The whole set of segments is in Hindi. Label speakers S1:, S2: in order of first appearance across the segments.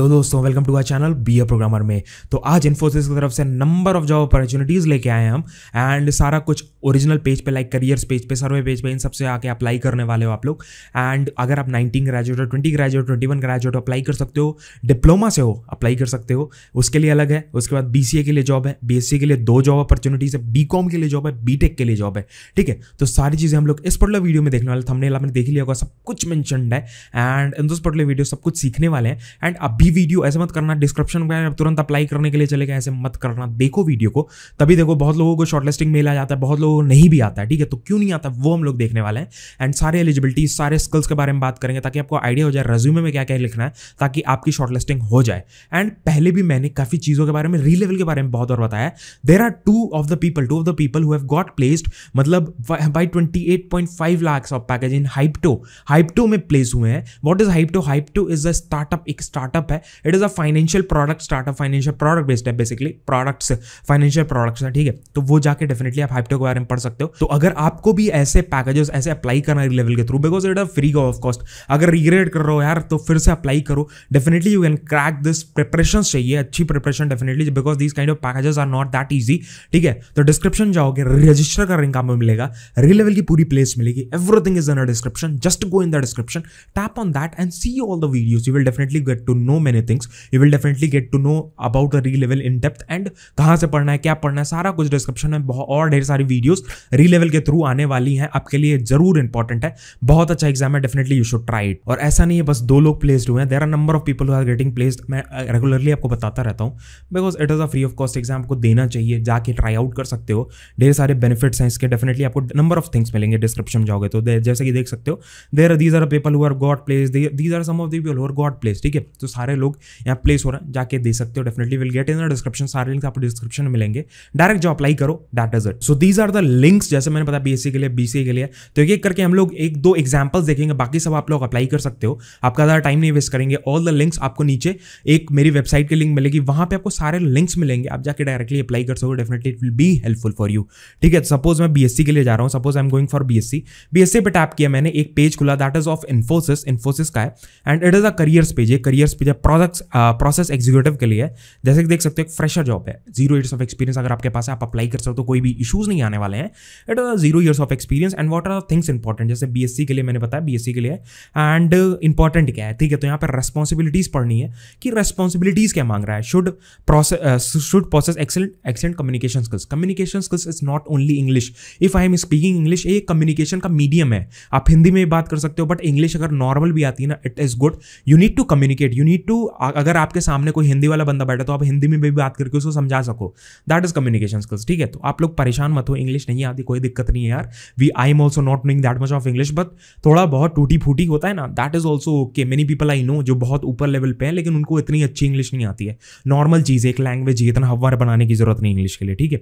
S1: हेलो दोस्तों welcome to our channel be a programmer में तो आज इन्फोसिस की तरफ से नंबर ऑफ जॉब अपॉर्चुनिटीज़ लेके आए हम एंड सारा कुछ ओरिजिनल पेज पे लाइक करियर्स पेज पे सर्वे पेज पे इन सबसे आके अप्लाई करने वाले हो आप लोग एंड अगर आप 19 ग्रेजुएट हो 20 ग्रेजुएट 21 ग्रेजुएट हो अप्लाई कर सकते हो डिप्लोमा से हो अप्लाई कर सकते हो उसके लिए अलग है उसके बाद बी के लिए जॉब है बी के लिए दो जॉब अपॉर्चुनिटीज़ है बी के लिए जॉब है बी के लिए जॉब है ठीक है तो सारी चीज़ें हम लोग इस पर्टिकुलर वीडियो में देखने वाले थमने आपने देख लिया होगा सब कुछ मैंशनड है and in this particular video सब कुछ सीखने वाले हैं एंड अभी अभी वीडियो ऐसे मत करना डिस्क्रिप्शन में तुरंत अप्लाई करने के लिए चलेगा ऐसे मत करना देखो वीडियो को तभी देखो बहुत लोगों को शॉर्टलिस्टिंग मेल आ जाता है बहुत लोगों को नहीं भी आता है ठीक है तो क्यों नहीं आता वो हम लोग देखने वाले हैं एंड सारे एलिजिबिलिटी सारे स्किल्स के बारे में बात करेंगे ताकि आपको आइडिया हो जाए रेज्यूमे में क्या क्या लिखना है ताकि आपकी शॉर्टलिस्टिंग हो जाए एंड पहले भी मैंने काफ़ी चीज़ों के बारे में री लेवल के बारे में बहुत और बताया there are two of the people two of the people who have got placed मतलब by twenty eight point five lakh of package in Hypto Hypto में प्लेस हुए हैं what is Hypto Hypto is a startup एक स्टार्टअप है है it is a financial product startup financial product based है बेसिकली प्रोडक्ट्स फाइनेंशियल प्रोडक्ट्स है ठीक है तो वो जाके डेफिनेटली आप हाइपटो के बारे में पढ़ सकते हो तो अगर आपको भी ऐसे पैकेजेस ऐसे अप्लाई करना है लेवल के through because it a free of cost अगर रिग्रेट कर रहे हो यार तो फिर से अप्लाई करो definitely you can crack this preparation चाहिए अच्छी preparation definitely because this kind of packages are not that easy ठीक है तो डिस्क्रिप्शन जाओगे रजिस्टर करने का मिलेगा री लेवल की पूरी प्लेस मिलेगी everything is in a description just go in the description tap on that and see all the videos you will definitely get to know many things you will definitely get to know about the Relevel in depth and कहाँ से पढ़ना है क्या पढ़ना है सारा कुछ डिस्क्रिप्शन में बहुत और ढेर सारी वीडियोज री लेवल के थ्रू आने वाली हैं आपके लिए जरूर इंपॉर्टेंट है बहुत अच्छा एग्जाम है definitely you should try it और ऐसा नहीं है बस दो लोग प्लेस्ड हुए हैं there are number of people are getting placed मैं रेगुलरली आपको बताता रहता हूँ because it is a free of cost exam को देना चाहिए जाके ट्राई आउट कर सकते हो ढेर सारे बेनिफिट्स हैं इसके डेफिनेटली आपको नंबर ऑफ थिंग्स मिलेंगे डिस्क्रिप्शन जाओगे तो जैसे कि देख सकते हो there these are people who are got place these are some of the people who are got place ठीक है तो सारे सारे लोग यहाँ प्लेस हो रहे हैं जाके दे सकते हो definitely will get in description सारे लिंक आपको डिस्क्रिप्शन में मिलेंगे डायरेक्ट जो अप्लाई करो that is it so these are the links जैसे मैंने बताया बीएससी के लिए बीसीए के लिए तो एक एक करके हम लोग एक दो एग्जाम्पल्स देखेंगे बाकी सब आप लोग अप्लाई कर सकते हो आपका ज़्यादा टाइम नहीं वेस्ट करेंगे ऑल द लिंक्स आपको नीचे एक मेरी वेबसाइट की लिंक मिलेगी वहाँ पे आपको सारे लिंक्स मिलेंगे आप जाके डायरेक्टली अप्लाई कर सको definitely it will be helpful for you ठीक है सपोज मैं बीएससी के लिए जा रहा हूँ suppose I am going for BSc BSc पे टैप किया मैंने एक पेज खुला that is of Infosys Infosys का है and it is a careers page एक careers page project process executive के लिए जैसे कि देख सकते हो एक फ्रेशर जॉब है जीरो ईयर्स ऑफ एक्सपीरियंस अगर आपके पास है आप अप्लाई कर सकते हो तो कोई भी इशूज़ नहीं आने वाले हैं it are zero years of experience and what are things important जैसे बी के लिए मैंने बताया बी के लिए एंड इंपॉर्टेंट uh, क्या है ठीक है तो यहाँ पर रेस्पॉसिबिलिटीज पढ़नी है कि रेस्पॉन्सिबिलिटीज़ क्या मांग रहा है should process should process excellent excellent communication skills communication skills is not only English if I am speaking English ये कम्युनिकेशन का मीडियम है आप हिंदी में बात कर सकते हो बट इंग्लिश अगर नॉर्मल भी आती है ना it is good you need to communicate you need to अगर आपके सामने कोई हिंदी वाला बंदा बैठा तो आप हिंदी में भी बात करके उसको समझा सको दैट इज कम्युनिकेशन स्किल्स ठीक है तो आप लोग परेशान मत हो इंग्लिश नहीं आती कोई दिक्कत नहीं है यार we I am also not knowing that much of English but थोड़ा बहुत टूटी फूटी होता है ना that is also okay many people I know जो बहुत ऊपर लेवल पे है लेकिन उनको इतनी अच्छी इंग्लिश नहीं आती है नॉर्मल चीज़ एक लैंग्वेज इतना हवर बनाने की जरूरत नहीं इंग्लिश के लिए ठीक है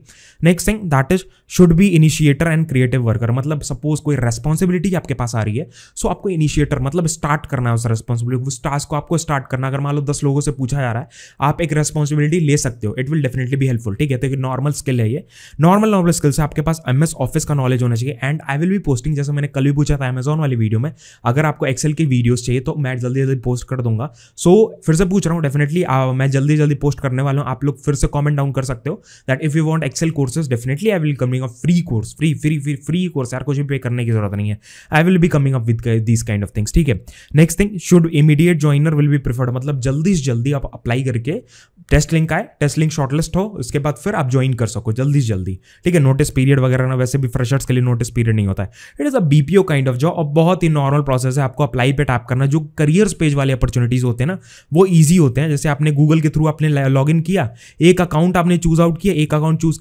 S1: next thing that is should be initiator and creative worker मतलब सपोज कोई रेस्पॉन्सिबिलिटी आपके पास आ रही है सो so आपको इनिशिएटर मतलब स्टार्ट करना है उस रेस्पॉन्सिबिलिटी उस टास्क को आपको स्टार्ट करना अगर मान लो दस लोगों से पूछा जा रहा है आप एक रेस्पॉसिबिलिटी ले सकते हो इट विल डेफिनेटली भी हेल्पफुल ठीक है तो नॉर्मल स्किल है ये नॉर्मल नॉर्मल स्किल से आपके पास एम ऑफिस का नॉलेज होना चाहिए एंड आई विल भी पोस्टिंग जैसे मैंने कल भी पूछा था अमेजोन वाली वीडियो में अगर आपको एक्सेल की वीडियोज चाहिए तो मैं जल्दी जल्दी पोस्ट कर दूंगा सो so, फिर से पूछ रहा हूँ डेफिनेटली मैं जल्दी जल्दी पोस्ट करने वाला हूँ आप लोग फिर से कॉमेंट डाउन कर सकते हो that if you want excel courses definitely I will coming up free course free free free free course यार कुछ भी पे करने की जरूरत नहीं है आई विल भी coming up with this kind of things ठीक है next thing should immediate joiner will be preferred मतलब मतलब जल्दी से जल्दी आप अप्लाई करके टेस्ट लिंक आए टेस्ट लिंक शॉर्टलिस्ट हो उसके बाद फिर आप ज्वाइन कर सको जल्दी से जल्दी ठीक है नोटिस पीरियड वगैरह ना वैसे भी फ्रेशर्स के लिए नोटिस पीरियड नहीं होता है it is a BPO kind of job और बहुत ही नॉर्मल प्रोसेस है आपको अप्लाई पे टैप करना जो करियर्स पेज वाले अपॉर्चुनिटीज़ होते हैं ना वो ईजी होते हैं जैसे आपने गूगल के थ्रू आपने लॉग इन किया एक अकाउंट आपने चूज आउट किया एक अकाउंट चूज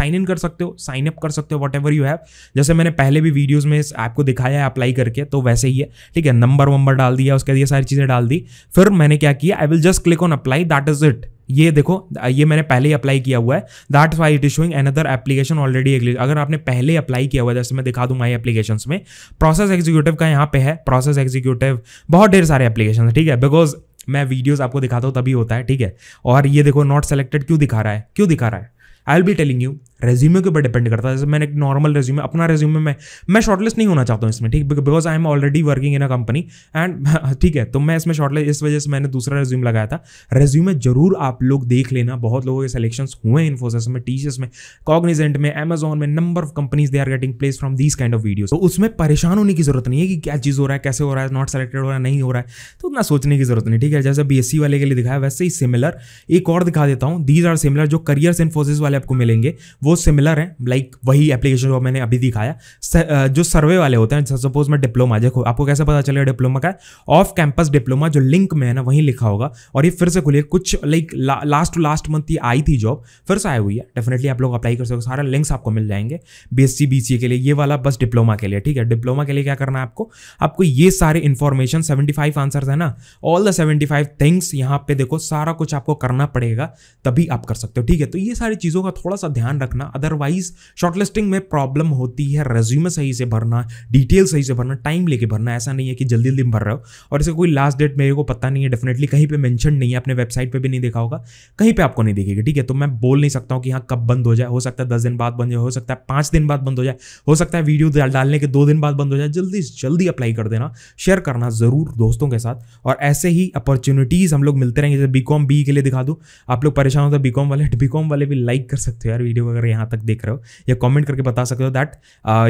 S1: साइन इन कर सकते हो साइन अप कर सकते हो वट एवर यू हैव जैसे मैंने पहले भी वीडियोज़ में आपको दिखाया है अप्लाई करके तो वैसे ही है ठीक है नंबर वंबर डाल दिया उसके लिए सारी चीज़ें डाल दी फिर मैंने क्या किया I will just click on apply that is it ये देखो ये मैंने पहले ही अप्लाई किया हुआ है that why it is showing another application already अगर आपने पहले अप्लाई किया हुआ है जैसे मैं दिखा दूँ माई एप्लीकेशन में प्रोसेस एग्जीक्यूटिव का यहाँ पे है प्रोसेस एग्जीक्यूटिव बहुत ढेर सारे एप्लीकेशन है ठीक है बिकॉज मैं वीडियोज आपको दिखाता हूँ तभी होता है ठीक है और ये देखो नॉट सेलेक्टेड क्यों दिखा रहा है क्यों दिखा रहा है I will be telling you resume के ऊपर डिपेंड करता है जैसे मैंने एक नॉर्मल रेज्यूमे अपना रेज्यूमे में मैं शॉर्टलिस्ट नहीं होना चाहता हूँ इसमें ठीक because I am already working in a company and ठीक है तो मैं इसमें शॉर्टलिस्ट इस वजह से मैंने दूसरा रेज्यूम लगाया था रेज्यूमे जरूर आप लोग देख लेना बहुत लोगों के सिलेक्शन हुए हैं इन्फोसिस में टीचर्स में कॉग्निजेंट में अमेजोन में number of companies they are getting place from these kind of video तो उसमें परेशान होने की जरूरत नहीं है कि क्या चीज़ हो रहा है कैसे हो रहा है नॉट सेलेक्टेड हो रहा है नहीं हो रहा है तो उतना सोचने की जरूरत नहीं ठीक है जैसे बी वाले के लिए दिखाया वैसे ही सिमिलर एक और दिखा देता हूँ दीज आर सिमिलर जो करियर इन्फोसिस वाले आपको मिलेंगे वो वो सिमिलर हैं लाइक वही एप्लीकेशन जो मैंने अभी दिखाया जो सर्वे वाले होते हैं सपोज मैं डिप्लोमा देखो आपको कैसे पता चलेगा डिप्लोमा का ऑफ कैंपस डिप्लोमा जो लिंक में है ना वहीं लिखा होगा और ये फिर से खुली कुछ लाइक ला, लास्ट टू लास्ट मंथ ये आई थी जॉब फिर से आई हुई है डेफिनेटली आप लोग अप्लाई कर सकते हो सारा लिंक्स आपको मिल जाएंगे बी एस के लिए ये वाला बस डिप्लोमा के लिए ठीक है डिप्लोमा के लिए क्या करना है आपको आपको ये सारे इन्फॉर्मेशन सेवेंटी फाइव आंसर्स है ना all the seventy five things यहाँ पे देखो सारा कुछ आपको करना पड़ेगा तभी आप कर सकते हो ठीक है तो ये सारी चीज़ों का थोड़ा सा ध्यान रखना रखना अदरवाइज शॉर्टलिस्टिंग में प्रॉब्लम होती है रेज्यूमे सही से भरना डिटेल सही से भरना टाइम लेके भरना ऐसा नहीं है कि जल्दी जल्दी भर रहे हो और इसका कोई लास्ट डेट मेरे को पता नहीं है डेफिनेटली कहीं पर मैंशन नहीं है अपने वेबसाइट पर भी नहीं देखा होगा कहीं पर आपको नहीं देखेगी ठीक है तो मैं बोल नहीं सकता हूँ कि हाँ कब बंद हो जाए हो सकता है दस दिन बाद बंद हो सकता है पाँच दिन बाद बंद हो जाए हो सकता है वीडियो डालने के दो दिन बाद बंद हो जाए जल्दी जल्दी अप्लाई कर देना शेयर करना ज़रूर दोस्तों के साथ और ऐसे ही अपॉर्चुनिटीज़ हम लोग मिलते रहेंगे जैसे बी बी के लिए दिखा दो आप लोग परेशान होते तो बीकॉम वाले बीकॉम वाले भी लाइक कर सकते हो यार वीडियो अगर यहाँ तक देख रहे हो या कमेंट करके बता सकते हो दैट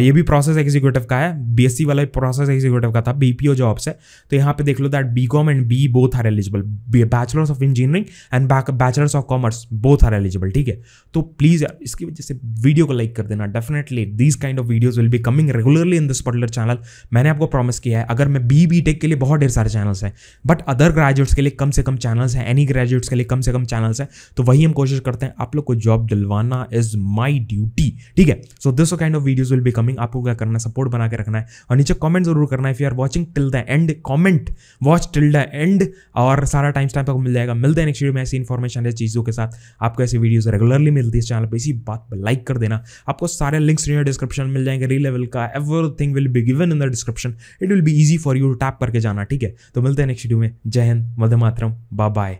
S1: ये भी प्रोसेस एग्जीक्यूटिव का है बीएससी वाला प्रोसेस एग्जीक्यूटिव का था बीपीओ जॉब्स है तो यहाँ पे देख लो that B com and B both are eligible bachelors of engineering and bachelors of commerce both are eligible ठीक है तो प्लीज़ इसकी वजह से वीडियो को लाइक कर देना definitely this kind of videos will be coming regularly in this particular channel मैंने आपको प्रॉमिस किया है अगर मैं बी बी टेक के लिए बहुत ढेर सारे चैनल्स हैं बट अदर ग्रेजुएट्स के लिए कम से कम चैनल्स हैं एनी ग्रेजुएट्स के लिए कम से कम चैनल्स हैं तो वही हम कोशिश करते हैं आप लोग को जॉब दिलवाना इज माई ड्यूटी ठीक है so this kind of videos will भी कमिंग आपको क्या करना है सपोर्ट बना के रखना है और नीचे कमेंट जरूर करना है if you are watching till the end comment watch till the end और सारा टाइम टाइम आपको मिल जाएगा मिलते हैं नेक्स्ट वीडियो में ऐसी इन्फॉर्मेशन है चीज़ों के साथ आपको ऐसी वीडियोज रेगुलरली मिलती है इस चैनल पर इसी बात पर लाइक कर देना आपको सारे लिंक्स डिस्क्रिप्शन मिल जाएंगे री लेवल का everything will be given in the description it will be easy for you tap करके जाना ठीक है तो मिलते हैं नेक्स्ट वीडियो में जय हिंद वंदे मातरम बाय